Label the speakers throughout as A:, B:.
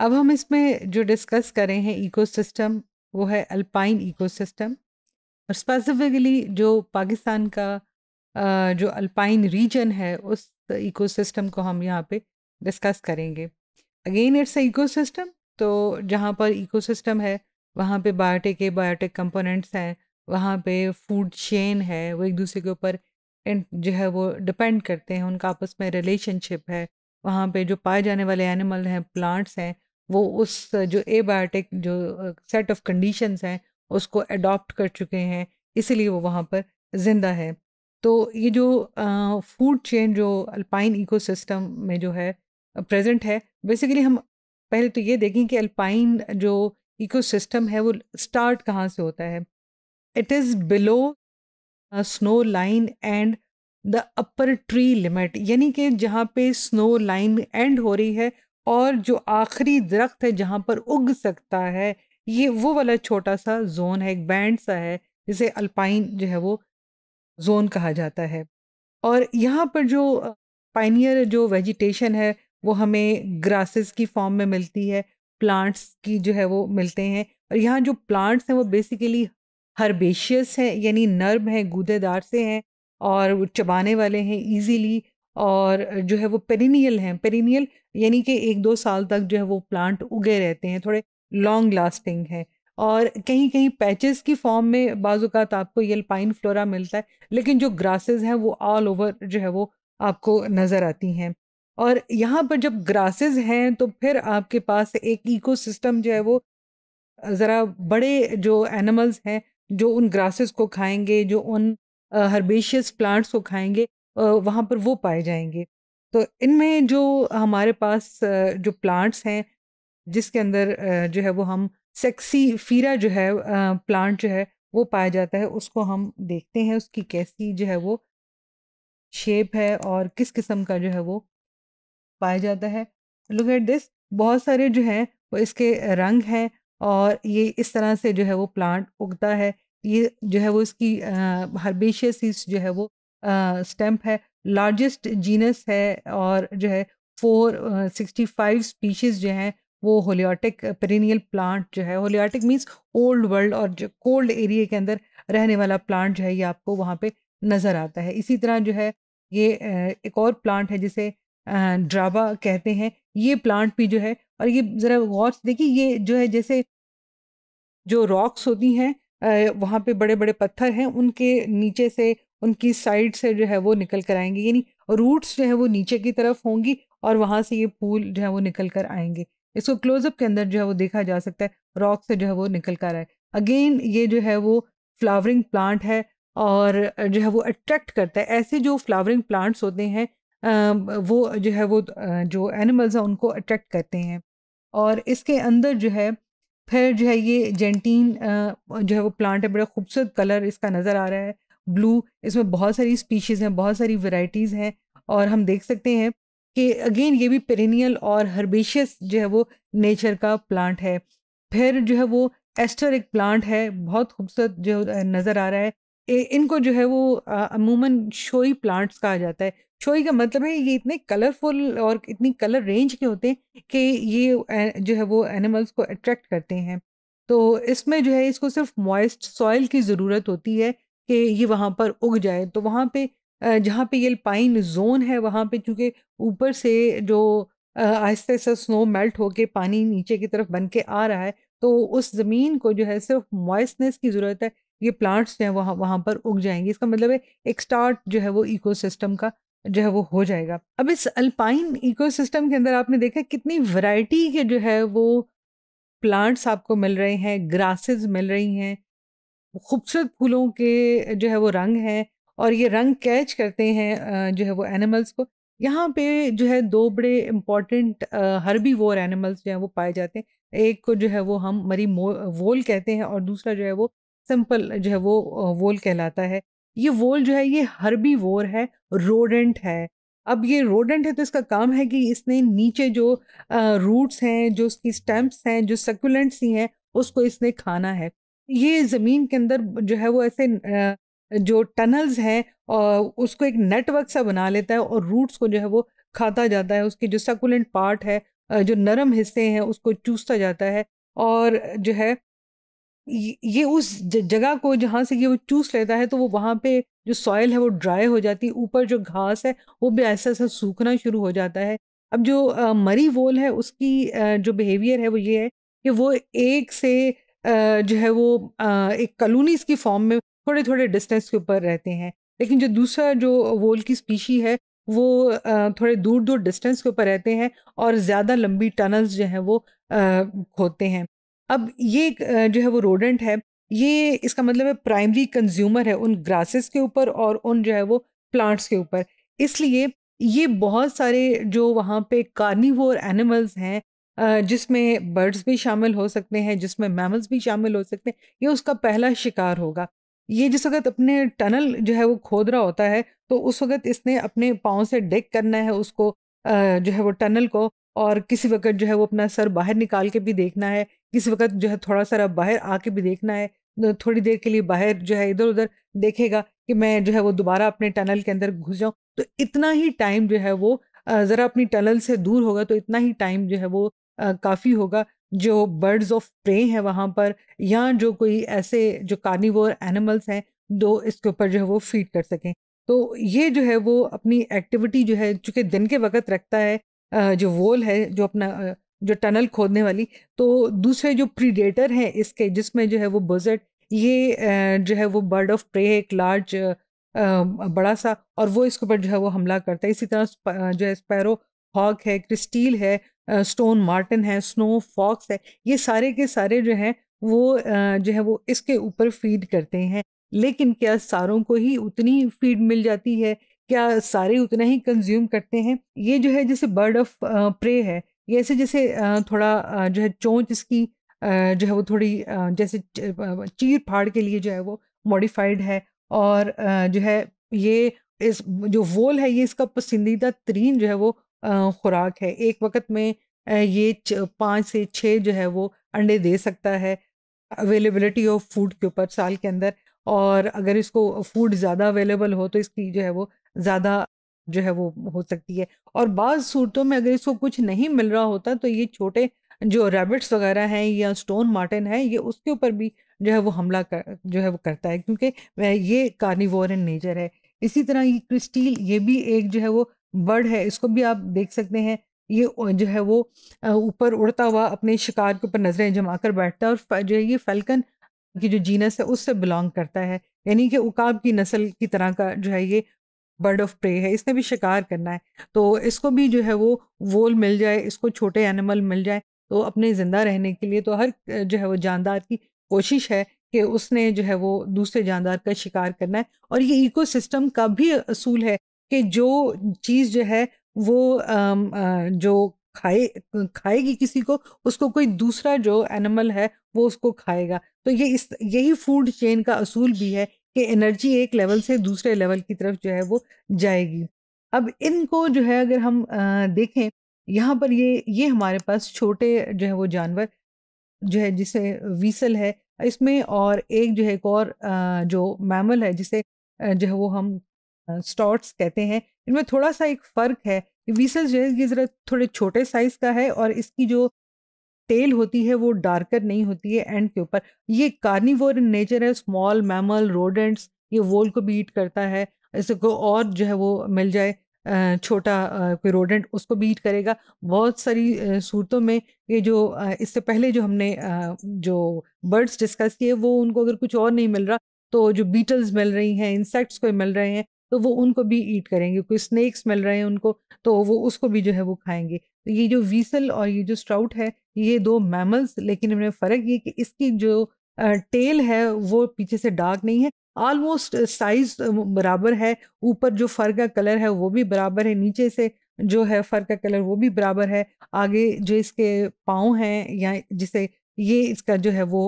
A: अब हम इसमें जो डिस्कस करें हैं इकोसिस्टम वो है अल्पाइन इकोसिस्टम और स्पेसिफिकली जो पाकिस्तान का जो अल्पाइन रीजन है उस इकोसिस्टम को हम यहाँ पे डिस्कस करेंगे अगेन इट्स अ इकोसिस्टम तो जहाँ पर इकोसिस्टम है वहाँ पे बायोटिक के बायोटिक कंपोनेंट्स हैं वहाँ पे फूड चेन है वो एक दूसरे के ऊपर जो है वो डिपेंड करते हैं उनका आपस में रिलेशनशिप है वहाँ पे जो पाए जाने वाले एनिमल हैं प्लांट्स हैं वो उस जो एबायोटिक जो सेट ऑफ कंडीशंस हैं उसको अडॉप्ट कर चुके हैं इसीलिए वो वहाँ पर ज़िंदा है तो ये जो फूड चेन जो अल्पाइन इकोसिस्टम में जो है प्रेजेंट है बेसिकली हम पहले तो ये देखें कि अल्पाइन जो इकोसिस्टम है वो स्टार्ट कहाँ से होता है it is below snow line and the upper tree limit यानी कि जहाँ पे स्नो लाइन एंड हो रही है और जो आखिरी दरख्त है जहाँ पर उग सकता है ये वो वाला छोटा सा जोन है एक बैंड सा है जिसे अल्पाइन जो है वो जोन कहा जाता है और यहाँ पर जो पाइनियर जो वेजिटेशन है वो हमें ग्रासेस की फॉर्म में मिलती है प्लांट्स की जो है वो मिलते हैं और यहाँ जो प्लांट्स हैं वो बेसिकली हर्बेशियस हैं यानी नर्म हैं गूदेदार से हैं और चबाने वाले हैं ईजीली और जो है वो पेरिनियल हैं पेरिनियल यानी कि एक दो साल तक जो है वो प्लांट उगे रहते हैं थोड़े लॉन्ग लास्टिंग है और कहीं कहीं पैचेस की फॉर्म में बाज़ात आपको ये पाइन फ्लोरा मिलता है लेकिन जो ग्रासेस हैं वो ऑल ओवर जो है वो आपको नज़र आती हैं और यहाँ पर जब ग्रासेस हैं तो फिर आपके पास एक इकोसिस्टम जो है वो ज़रा बड़े जो एनिमल्स हैं जो उन ग्रासेस को खाएंगे जो उन हर्बेशियस प्लांट्स को खाएंगे वहाँ पर वो पाए जाएंगे तो इनमें जो हमारे पास जो प्लांट्स हैं जिसके अंदर जो है वो हम सेक्सी फीरा जो है प्लांट जो है वो पाया जाता है उसको हम देखते हैं उसकी कैसी जो है वो शेप है और किस किस्म का जो है वो पाया जाता है लुक एट दिस बहुत सारे जो है वो इसके रंग हैं और ये इस तरह से जो है वो प्लांट उगता है ये जो है वो इसकी हर्बेशियस जो है वो स्टैम्प है लार्जेस्ट जीनस है और जो है फोर सिक्सटी फाइव स्पीशीज़ जो हैं वो होलियाटिक पेरिनियल प्लांट जो है होलियाटिक मीन्स ओल्ड वर्ल्ड और जो कोल्ड एरिया के अंदर रहने वाला प्लांट जो है ये आपको वहाँ पे नज़र आता है इसी तरह जो है ये एक और प्लांट है जिसे ड्राबा कहते हैं ये प्लांट भी जो है और ये ज़रा गौर से देखिए ये जो है जैसे जो रॉक्स होती हैं वहाँ पे बड़े बड़े पत्थर हैं उनके नीचे से उनकी साइड से जो है वो निकल कर आएंगे यानी रूट्स जो है वो नीचे की तरफ होंगी और वहाँ से ये फूल जो है वो निकल कर आएंगे इसको क्लोजअप के अंदर जो है वो देखा जा सकता है रॉक से जो है वो निकल कर आए अगेन ये जो है वो फ्लावरिंग प्लांट है और जो है वो अट्रैक्ट करता है ऐसे जो फ्लावरिंग प्लांट्स होते हैं वो जो है वो जो एनिमल्स हैं उनको अट्रैक्ट करते हैं और इसके अंदर जो है फिर जो है ये जेंटीन जो है वो प्लांट है बड़ा खूबसूरत कलर इसका नज़र आ रहा है ब्लू इसमें बहुत सारी स्पीशीज़ हैं बहुत सारी वेराइटीज़ हैं और हम देख सकते हैं कि अगेन ये भी पेरिनियल और हर्बेशियस जो है वो नेचर का प्लांट है फिर जो है वो एस्टर एक प्लांट है बहुत खूबसूरत जो नज़र आ रहा है इनको जो है वो अमूमन शोई प्लांट्स कहा जाता है शोई का मतलब है ये इतने कलरफुल और इतनी कलर रेंज के होते हैं कि ये जो है वो एनिमल्स को अट्रैक्ट करते हैं तो इसमें जो है इसको सिर्फ मॉइस्ट सॉइल की ज़रूरत होती है कि ये वहाँ पर उग जाए तो वहाँ पे जहाँ पे ये पाइन जोन है वहाँ पे चूँकि ऊपर से जो आहिस्ता आहिस्ता स्नो मेल्ट होके पानी नीचे की तरफ बन के आ रहा है तो उस ज़मीन को जो है सिर्फ मॉइसनेस की ज़रूरत है ये प्लांट्स जो हैं वहाँ वहाँ पर उग जाएंगे इसका मतलब है एक स्टार्ट जो है वो सिस्टम का जो है वो हो जाएगा अब इस अल्पाइन सिस्टम के अंदर आपने देखा कितनी वैरायटी के जो है वो प्लांट्स आपको मिल रहे हैं ग्रासेस मिल रही हैं खूबसूरत फूलों के जो है वो रंग हैं और ये रंग कैच करते हैं जो है वो एनिमल्स को यहाँ पे जो है दो बड़े इम्पॉर्टेंट हरबी वोर एनिमल्स जो है वो पाए जाते हैं एक को जो है वो हम मरी वोल कहते हैं और दूसरा जो है वो सिंपल जो है वो वोल कहलाता है ये वोल जो है ये हरबी वोर है रोडेंट है अब ये रोडेंट है तो इसका काम है कि इसने नीचे जो रूट्स हैं जो उसकी स्टेम्प्स हैं जो सकुलेंट्स ही हैं उसको इसने खाना है ये ज़मीन के अंदर जो है वो ऐसे जो टनल्स हैं और उसको एक नेटवर्क सा बना लेता है और रूट्स को जो है वो खाता जाता है उसके जो सकुलेंट पार्ट है जो नरम हिस्से हैं उसको चूसता जाता है और जो है ये उस जगह को जहाँ से ये वो चूस लेता है तो वो वहाँ पे जो सॉयल है वो ड्राई हो जाती है ऊपर जो घास है वो भी ऐसा ऐसा सूखना शुरू हो जाता है अब जो मरी वोल है उसकी जो बिहेवियर है वो ये है कि वो एक से जो है वो एक कलोनीज़ की फॉर्म में थोड़े थोड़े डिस्टेंस के ऊपर रहते हैं लेकिन जो दूसरा जो वोल की स्पीशी है वो थोड़े दूर दूर डिस्टेंस के ऊपर रहते हैं और ज़्यादा लंबी टनल्स जो हैं वो खोते हैं अब ये जो है वो रोडेंट है ये इसका मतलब है प्राइमरी कंज्यूमर है उन ग्रासेस के ऊपर और उन जो है वो प्लांट्स के ऊपर इसलिए ये बहुत सारे जो वहाँ पे कार्निवोर एनिमल्स हैं जिसमें बर्ड्स भी शामिल हो सकते हैं जिसमें मैमल्स भी शामिल हो सकते हैं ये उसका पहला शिकार होगा ये जिस वक्त अपने टनल जो है वो खोद रहा होता है तो उस वक्त इसने अपने पाँव से डेक करना है उसको जो है वो टनल को और किसी वक्त जो है वो अपना सर बाहर निकाल के भी देखना है किसी वक्त जो है थोड़ा सा बाहर आके भी देखना है थोड़ी देर के लिए बाहर जो है इधर उधर देखेगा कि मैं जो है वो दोबारा अपने टनल के अंदर घुस जाऊँ तो इतना ही टाइम जो है वो ज़रा अपनी टनल से दूर होगा तो इतना ही टाइम जो है वो काफ़ी होगा जो बर्ड्स ऑफ प्रे हैं वहाँ पर या जो कोई ऐसे जो कार्निवोर एनिमल्स हैं दो इसके ऊपर जो है वो फीड कर सकें तो ये जो है वो अपनी एक्टिविटी जो है चूँकि दिन के वक्त रखता है जो वोल है जो अपना जो टनल खोदने वाली तो दूसरे जो प्रीडेटर हैं इसके जिसमें जो है वो बजट ये जो है वो बर्ड ऑफ प्रे एक लार्ज बड़ा सा और वो इसके ऊपर जो है वो हमला करता है इसी तरह जो है स्पैरो हॉक है क्रिस्टील है स्टोन मार्टिन है स्नो फॉक्स है ये सारे के सारे जो है वो जो है वो इसके ऊपर फीड करते हैं लेकिन क्या सारों को ही उतनी फीड मिल जाती है क्या सारे उतना ही कंज्यूम करते हैं ये जो है जैसे बर्ड ऑफ प्रे है ये ऐसे जैसे थोड़ा जो है चोंच इसकी जो है वो थोड़ी जैसे चीर फाड़ के लिए जो है वो मॉडिफाइड है और जो है ये इस जो वोल है ये इसका पसंदीदा तरीन जो है वो खुराक है। एक वक़्त में ये पाँच से छः जो है वो अंडे दे सकता है, अवेलेबिलिटी ऑफ फूड के ऊपर साल के अंदर और अगर इसको फूड ज़्यादा अवेलेबल हो तो इसकी जो है वो ज़्यादा जो है वो हो सकती है। और बाज़ सूरतों में अगर इसको कुछ नहीं मिल रहा होता तो ये छोटे जो रैबिट्स वग़ैरह हैं या स्टोन मार्टिन है ये उसके ऊपर भी जो है वो हमला कर जो है वो करता है क्योंकि ये कार्निवोर इन नेचर है। इसी तरह ये क्रिस्टील ये भी एक जो है वो बर्ड है इसको भी आप देख सकते हैं ये जो है वो ऊपर उड़ता हुआ अपने शिकार के ऊपर नज़रें जमा कर बैठता है और जो है ये फैल्कन की जो जीनस है उससे बिलोंग करता है यानी कि उकाब की नस्ल की तरह का जो है ये बर्ड ऑफ प्रे है इसने भी शिकार करना है तो इसको भी जो है वो वोल मिल जाए इसको छोटे एनिमल मिल जाए तो अपने ज़िंदा रहने के लिए तो हर जो है वो जानदार की कोशिश है कि उसने जो है वो दूसरे जानदार का शिकार करना है और ये इकोसिस्टम का भी असूल है कि जो चीज़ जो है वो जो खाए खाएगी किसी को उसको कोई दूसरा जो एनिमल है वो उसको खाएगा तो ये इस यही फूड चेन का असूल भी है कि एनर्जी एक लेवल से दूसरे लेवल की तरफ जो है वो जाएगी अब इनको जो है अगर हम देखें यहाँ पर ये ये हमारे पास छोटे जो है वो जानवर जो है जिसे वीसल है इसमें और एक जो है एक और जो मैमल है जिसे जो है वो हम स्टॉट्स कहते हैं इनमें थोड़ा सा एक फ़र्क है वीसल्स जो है ये ज़रा थोड़े छोटे साइज़ का है और इसकी जो टेल होती है वो डार्कर नहीं होती है एंड के ऊपर ये कार्निवोर नेचर है स्मॉल मैमल रोडेंट्स ये वोल को बीट करता है इसको और जो है वो मिल जाए छोटा कोई रोडेंट उसको बीट करेगा बहुत सारी सूरतों में ये जो इससे पहले जो हमने जो बर्ड्स डिस्कस किए वो उनको अगर कुछ और नहीं मिल रहा तो जो बीटल्स मिल रही हैं इंसेक्ट्स को मिल रहे हैं तो वो उनको भी ईट करेंगे कोई स्नैक्स मिल रहे हैं उनको तो वो उसको भी जो है वो खाएंगे तो ये जो वीसल और ये जो स्ट्राउट है ये दो मैमल्स लेकिन इनमें फ़र्क ये कि इसकी जो टेल है वो पीछे से डार्क नहीं है ऑलमोस्ट साइज बराबर है ऊपर जो फर का कलर है वो भी बराबर है नीचे से जो है फर का कलर वो भी बराबर है आगे जो इसके पाँव हैं या जिसे ये इसका जो है वो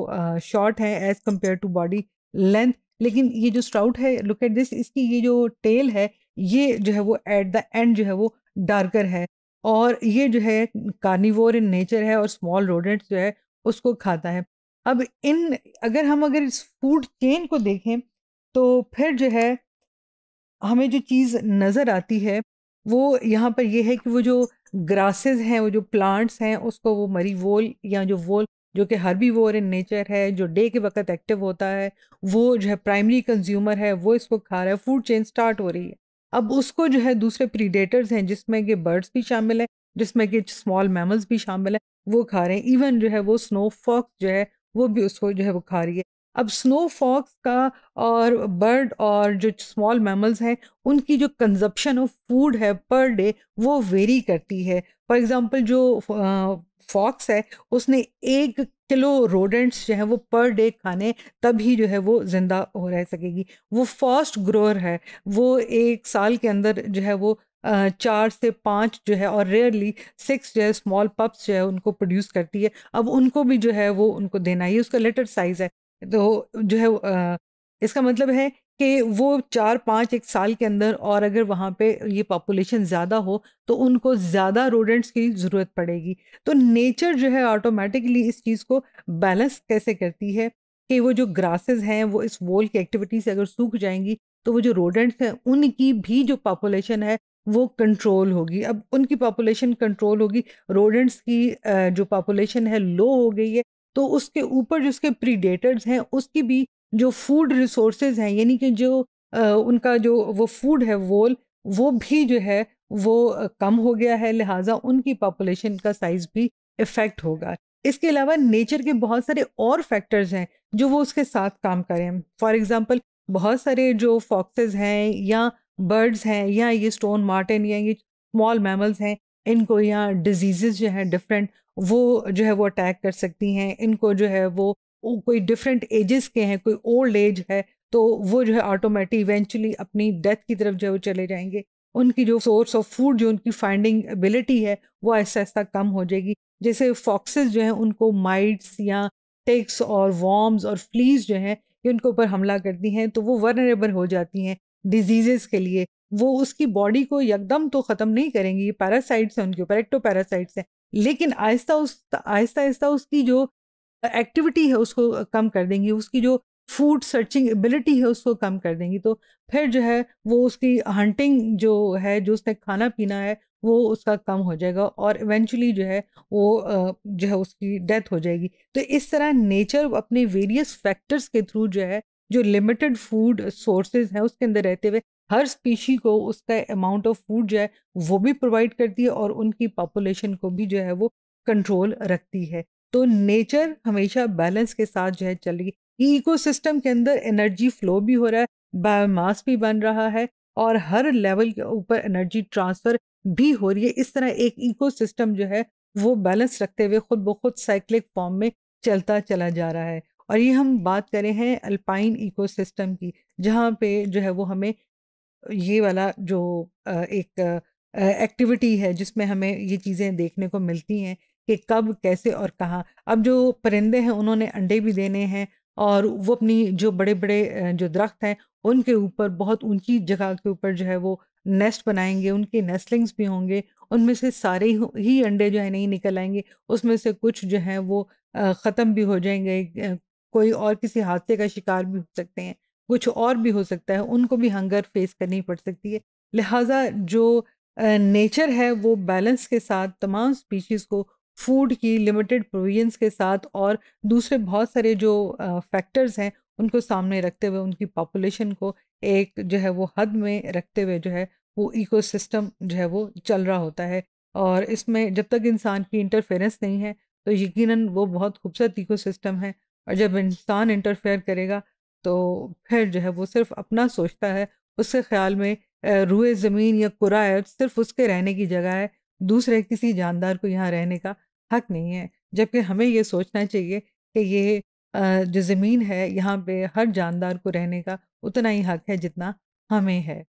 A: शॉर्ट है as compared to body length लेकिन ये जो स्ट्राउट है लुक एट दिस इसकी ये जो टेल है ये जो है वो एट द एंड जो है वो डार्कर है और ये जो है कार्निवोर इन नेचर है और स्मॉल रोडेंट जो है उसको खाता है अब इन अगर हम अगर इस फूड चेन को देखें तो फिर जो है हमें जो चीज़ नज़र आती है वो यहाँ पर यह है कि वो जो ग्रासेस हैं वो जो प्लांट्स हैं उसको वो मरी वोल या जो वोल जो कि हर्बी वोर इन नेचर है जो डे के वक्त एक्टिव होता है वो जो है प्राइमरी कंज्यूमर है वो इसको खा रहा है फूड चेन स्टार्ट हो रही है अब उसको जो है दूसरे प्रीडेटर्स हैं जिसमें कि बर्ड्स भी शामिल हैं जिसमें कि स्मॉल मैमल्स भी शामिल हैं वो खा रहे हैं इवन जो है वो स्नो फॉक्स जो है वो भी उसको जो है वो खा रही है अब स्नो फॉक्स का और बर्ड और जो स्मॉल मैमल्स हैं उनकी जो कंजप्शन ऑफ फूड है पर डे वो वेरी करती है फॉर एग्जांपल जो फॉक्स है उसने एक किलो रोडेंट्स जो है वो पर डे खाने तभी जो है वो ज़िंदा हो रह सकेगी वो फास्ट ग्रोअर है वो एक साल के अंदर जो है वो चार से पाँच जो है और रेयरली सिक्स जो है स्मॉल पप्स जो है उनको प्रोड्यूस करती है अब उनको भी जो है वो उनको देना ये उसका लेटर साइज़ है तो जो है इसका मतलब है कि वो चार पाँच एक साल के अंदर और अगर वहाँ पे ये पॉपुलेशन ज़्यादा हो तो उनको ज़्यादा रोडेंट्स की ज़रूरत पड़ेगी तो नेचर जो है ऑटोमेटिकली इस चीज़ को बैलेंस कैसे करती है कि वो जो ग्रासेस हैं वो इस वोल की एक्टिविटी से अगर सूख जाएंगी तो वो जो रोडेंट्स हैं उनकी भी जो पॉपुलेशन है वो कंट्रोल होगी अब उनकी पॉपुलेशन कंट्रोल होगी रोडेंट्स की जो पॉपुलेशन है लो हो गई है तो उसके ऊपर जो उसके प्रीडेटर्स हैं उसकी भी जो फूड रिसोर्सेज हैं यानी कि जो उनका जो वो फूड है वोल वो भी जो है वो कम हो गया है लिहाजा उनकी पॉपुलेशन का साइज भी इफ़ेक्ट होगा इसके अलावा नेचर के बहुत सारे और फैक्टर्स हैं जो वो उसके साथ काम करें फॉर एग्ज़ाम्पल बहुत सारे जो फॉक्सेस हैं या बर्ड्स हैं या ये स्टोन मार्टिन या ये स्मॉल मैमल्स हैं इनको या डिजीज़ जो हैं डिफरेंट वो जो है वो अटैक कर सकती हैं इनको जो है वो कोई डिफरेंट एजेस के हैं कोई ओल्ड एज है तो वो जो है ऑटोमेटिक इवेंचुअली अपनी डेथ की तरफ जो है वो चले जाएंगे उनकी जो सोर्स ऑफ फूड जो उनकी फाइंडिंग एबिलिटी है वो ऐसा ऐसा कम हो जाएगी जैसे फॉक्सेस जो हैं उनको माइट्स या टेक्स और वॉर्म्स और फ्लीज जो हैं ये उनके ऊपर हमला करती हैं तो वो वर्नरेबल हो जाती हैं डिजीजेस के लिए वो उसकी बॉडी को एकदम तो ख़त्म नहीं करेंगी ये पैरासाइट्स हैं उनके ऊपर एक्टो पैरासाइट्स हैं लेकिन आहिस्ता उस आहिस्ता आहिस्ता उसकी जो एक्टिविटी है उसको कम कर देंगी उसकी जो फूड सर्चिंग एबिलिटी है उसको कम कर देंगी तो फिर जो है वो उसकी हंटिंग जो है जो उसने खाना पीना है वो उसका कम हो जाएगा और इवेंचुअली जो है वो जो है उसकी डेथ हो जाएगी तो इस तरह नेचर अपने वेरियस फैक्टर्स के थ्रू जो है जो लिमिटेड फूड सोर्सेज हैं उसके अंदर रहते हुए हर स्पीशी को उसका अमाउंट ऑफ फूड जो है वो भी प्रोवाइड करती है और उनकी पॉपुलेशन को भी जो है वो कंट्रोल रखती है तो नेचर हमेशा बैलेंस के साथ जो है चल रही है इकोसिस्टम के अंदर एनर्जी फ्लो भी हो रहा है बायोमास भी बन रहा है और हर लेवल के ऊपर एनर्जी ट्रांसफर भी हो रही है इस तरह एक इकोसिस्टम जो है वो बैलेंस रखते हुए खुद ब खुद साइक्लिक फॉर्म में चलता चला जा रहा है और ये हम बात करें हैं अल्पाइन इकोसिस्टम की जहाँ पे जो है वो हमें ये वाला जो एक एक्टिविटी है जिसमें हमें ये चीज़ें देखने को मिलती हैं कि कब कैसे और कहाँ अब जो परिंदे हैं उन्होंने अंडे भी देने हैं और वो अपनी जो बड़े बड़े जो दरख्त हैं उनके ऊपर बहुत ऊंची जगह के ऊपर जो है वो नेस्ट बनाएंगे उनके नेस्टलिंग्स भी होंगे उनमें से सारे ही अंडे जो है नहीं निकल आएंगे उसमें से कुछ जो है वो ख़त्म भी हो जाएंगे कोई और किसी हादसे का शिकार भी हो सकते हैं कुछ और भी हो सकता है उनको भी हंगर फेस करनी पड़ सकती है लिहाजा जो नेचर है वो बैलेंस के साथ तमाम स्पीशीज़ को फूड की लिमिटेड प्रोविजंस के साथ और दूसरे बहुत सारे जो फैक्टर्स हैं उनको सामने रखते हुए उनकी पॉपुलेशन को एक जो है वो हद में रखते हुए जो है वो इकोसिस्टम जो है वो चल रहा होता है और इसमें जब तक इंसान की इंटरफेरेंस नहीं है तो यकीनन वो बहुत खूबसूरत इकोसिस्टम है और जब इंसान इंटरफेयर करेगा तो फिर जो है वो सिर्फ अपना सोचता है उसके ख्याल में रुए ज़मीन या कुरा है सिर्फ उसके रहने की जगह है दूसरे किसी जानदार को यहाँ रहने का हक नहीं है जबकि हमें ये सोचना चाहिए कि ये जो ज़मीन है यहाँ पे हर जानदार को रहने का उतना ही हक है जितना हमें है